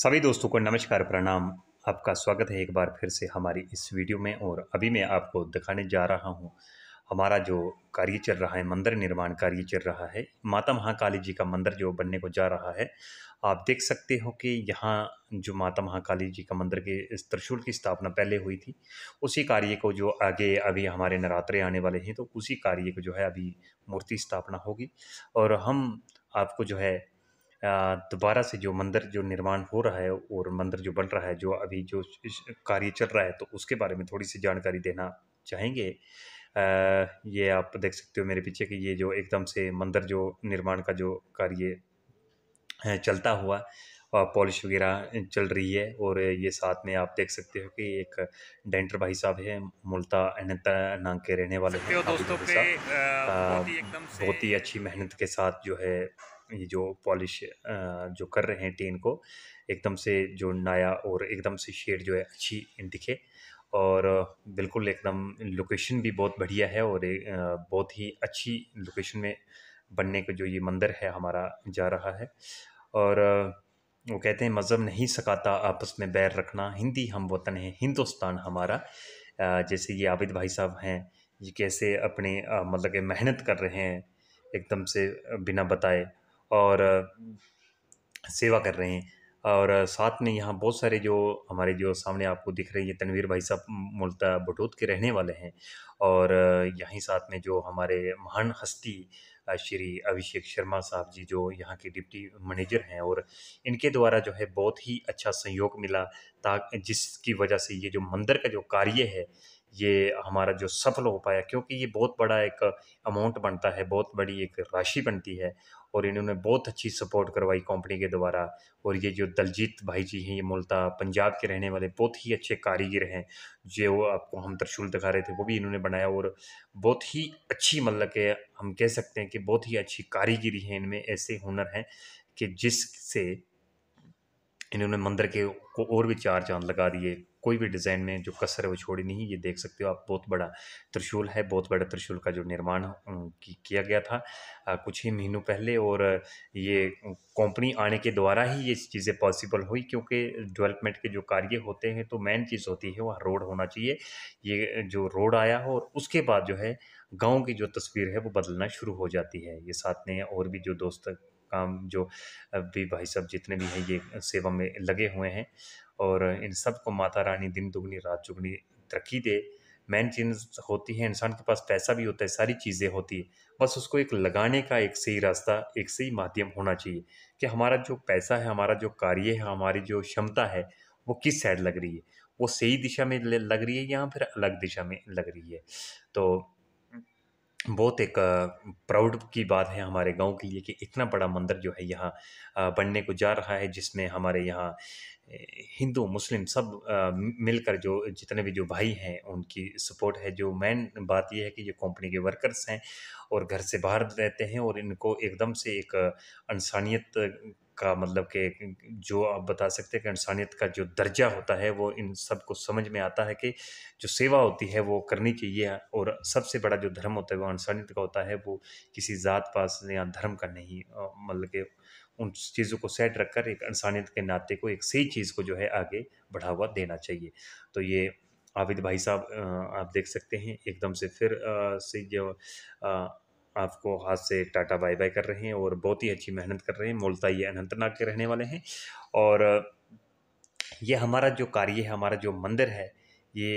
सभी दोस्तों को नमस्कार प्रणाम आपका स्वागत है एक बार फिर से हमारी इस वीडियो में और अभी मैं आपको दिखाने जा रहा हूँ हमारा जो कार्य चल रहा है मंदिर निर्माण कार्य चल रहा है माता महाकाली जी का मंदिर जो बनने को जा रहा है आप देख सकते हो कि यहाँ जो माता महाकाली जी का मंदिर के इस त्रिशूल की स्थापना पहले हुई थी उसी कार्य को जो आगे अभी हमारे नवरात्रे आने वाले हैं तो उसी कार्य को जो है अभी मूर्ति स्थापना होगी और हम आपको जो है दोबारा से जो मंदिर जो निर्माण हो रहा है और मंदिर जो बन रहा है जो अभी जो कार्य चल रहा है तो उसके बारे में थोड़ी सी जानकारी देना चाहेंगे ये आप देख सकते हो मेरे पीछे कि ये जो एकदम से मंदिर जो निर्माण का जो कार्य चलता हुआ और पॉलिश वगैरह चल रही है और ये साथ में आप देख सकते हो कि एक डेंटर भाई साहब है मुल्ता अनंता नाम के रहने वाले हैं दोस्तों बहुत ही अच्छी मेहनत के साथ जो है ये जो पॉलिश जो कर रहे हैं टेन को एकदम से जो नया और एकदम से शेड जो है अच्छी दिखे और बिल्कुल एकदम लोकेशन भी बहुत बढ़िया है और बहुत ही अच्छी लोकेशन में बनने का जो ये मंदिर है हमारा जा रहा है और वो कहते हैं मज़हब नहीं सकाता आपस में बैर रखना हिंदी हम वतन है हिंदुस्तान हमारा जैसे ये आबिद भाई साहब हैं ये कैसे अपने मतलब कि मेहनत कर रहे हैं एकदम से बिना बताए और सेवा कर रहे हैं और साथ में यहाँ बहुत सारे जो हमारे जो सामने आपको दिख रहे हैं तनवीर भाई साहब मुल्ता बटोत के रहने वाले हैं और यहीं साथ में जो हमारे महान हस्ती श्री अभिषेक शर्मा साहब जी जो यहाँ के डिप्टी मैनेजर हैं और इनके द्वारा जो है बहुत ही अच्छा सहयोग मिला ता जिसकी वजह से ये जो मंदिर का जो कार्य है ये हमारा जो सफल हो पाया क्योंकि ये बहुत बड़ा एक अमाउंट बनता है बहुत बड़ी एक राशि बनती है और इन्होंने बहुत अच्छी सपोर्ट करवाई कंपनी के द्वारा और ये जो दलजीत भाई जी हैं ये मुलता पंजाब के रहने वाले बहुत ही अच्छे कारीगर हैं जो आपको हम त्रिशूल दिखा रहे थे वो भी इन्होंने बनाया और बहुत ही अच्छी मतलब के हम कह सकते हैं कि बहुत ही अच्छी कारीगरी है इनमें ऐसे हुनर हैं कि जिससे इन्होंने मंदिर के को और भी चार चांद लगा दिए कोई भी डिज़ाइन में जो कसर है वो छोड़ी नहीं ये देख सकते हो आप बहुत बड़ा त्रिशूल है बहुत बड़ा त्रिशूल का जो निर्माण किया गया था कुछ ही महीनों पहले और ये कंपनी आने के द्वारा ही ये चीज़ें पॉसिबल हुई क्योंकि डेवलपमेंट के जो कार्य होते हैं तो मेन चीज़ होती है वह रोड होना चाहिए ये जो रोड आया हो और उसके बाद जो है गाँव की जो तस्वीर है वो बदलना शुरू हो जाती है ये साथ में और भी जो दोस्त काम जो भी भाई साहब जितने भी हैं ये सेवा में लगे हुए हैं और इन सब को माता रानी दिन दुगनी रात चुगनी तरक्की दे मेन चीज़ होती है इंसान के पास पैसा भी होता है सारी चीज़ें होती है बस उसको एक लगाने का एक सही रास्ता एक सही माध्यम होना चाहिए कि हमारा जो पैसा है हमारा जो कार्य है हमारी जो क्षमता है वो किस साइड लग रही है वो सही दिशा में लग रही है या फिर अलग दिशा में लग रही है तो बहुत एक प्राउड की बात है हमारे गांव के लिए कि इतना बड़ा मंदिर जो है यहाँ बनने को जा रहा है जिसमें हमारे यहाँ हिंदू मुस्लिम सब मिलकर जो जितने भी जो भाई हैं उनकी सपोर्ट है जो मेन बात यह है कि ये कंपनी के वर्कर्स हैं और घर से बाहर रहते हैं और इनको एकदम से एक इंसानियत का मतलब कि जो आप बता सकते हैं कि इंसानियत का जो दर्जा होता है वो इन सब को समझ में आता है कि जो सेवा होती है वो करनी चाहिए और सबसे बड़ा जो धर्म होता है वो इंसानियत का होता है वो किसी ज़ात पास या धर्म का नहीं मतलब कि उन चीज़ों को सेट रखकर एक इंसानियत के नाते को एक सही चीज़ को जो है आगे बढ़ावा देना चाहिए तो ये आबिद भाई साहब आप देख सकते हैं एकदम से फिर से जो आपको हाथ से टाटा बाय बाय कर रहे हैं और बहुत ही अच्छी मेहनत कर रहे हैं मूलता ये अनंतनाग के रहने वाले हैं और ये हमारा जो कार्य है हमारा जो मंदिर है ये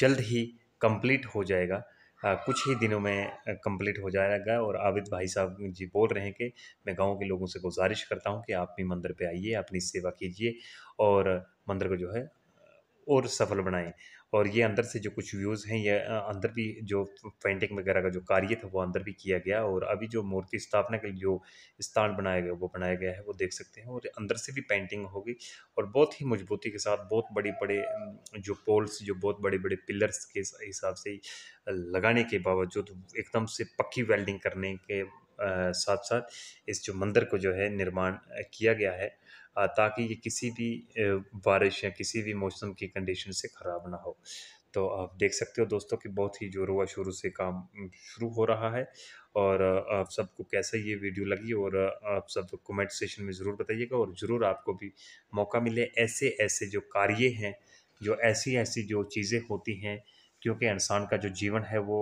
जल्द ही कंप्लीट हो जाएगा आ, कुछ ही दिनों में कंप्लीट हो जाएगा और आबिद भाई साहब जी बोल रहे हैं कि मैं गांव के लोगों से गुजारिश करता हूं कि आप भी मंदिर पे आइए अपनी सेवा कीजिए और मंदिर को जो है और सफल बनाएं और ये अंदर से जो कुछ व्यूज़ हैं ये अंदर भी जो पेंटिंग वगैरह का जो कार्य था वो अंदर भी किया गया और अभी जो मूर्ति स्थापना के लिए जो स्थान बनाया गया वो बनाया गया है वो देख सकते हैं और अंदर से भी पेंटिंग होगी और बहुत ही मजबूती के साथ बहुत बड़े बड़े जो पोल्स जो बहुत बड़े बड़े पिलर्स के हिसाब से लगाने के बावजूद एकदम से पक्की वेल्डिंग करने के साथ साथ इस जो मंदिर को जो है निर्माण किया गया है ताकि ये किसी भी बारिश या किसी भी मौसम की कंडीशन से ख़राब ना हो तो आप देख सकते हो दोस्तों कि बहुत ही जोरों शुरू से काम शुरू हो रहा है और आप सबको कैसा ये वीडियो लगी और आप सब कमेंट सेशन में ज़रूर बताइएगा और ज़रूर आपको भी मौका मिले ऐसे ऐसे जो कार्य हैं जो ऐसी ऐसी जो चीज़ें होती हैं क्योंकि इंसान का जो जीवन है वो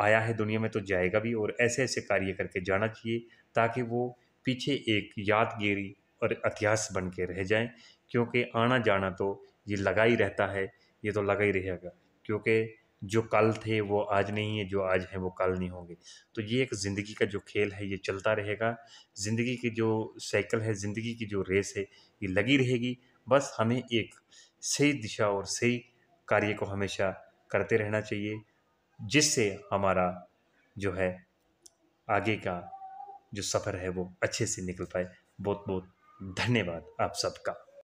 आया है दुनिया में तो जाएगा भी और ऐसे ऐसे कार्य करके जाना चाहिए ताकि वो पीछे एक यादगिरी और इतिहास बन के रह जाए क्योंकि आना जाना तो ये लगा ही रहता है ये तो लगा ही रहेगा क्योंकि जो कल थे वो आज नहीं है जो आज हैं वो कल नहीं होंगे तो ये एक ज़िंदगी का जो खेल है ये चलता रहेगा ज़िंदगी की जो साइकिल है ज़िंदगी की जो रेस है ये लगी रहेगी बस हमें एक सही दिशा और सही कार्य को हमेशा करते रहना चाहिए जिससे हमारा जो है आगे का जो सफ़र है वो अच्छे से निकल पाए बहुत बहुत धन्यवाद आप सबका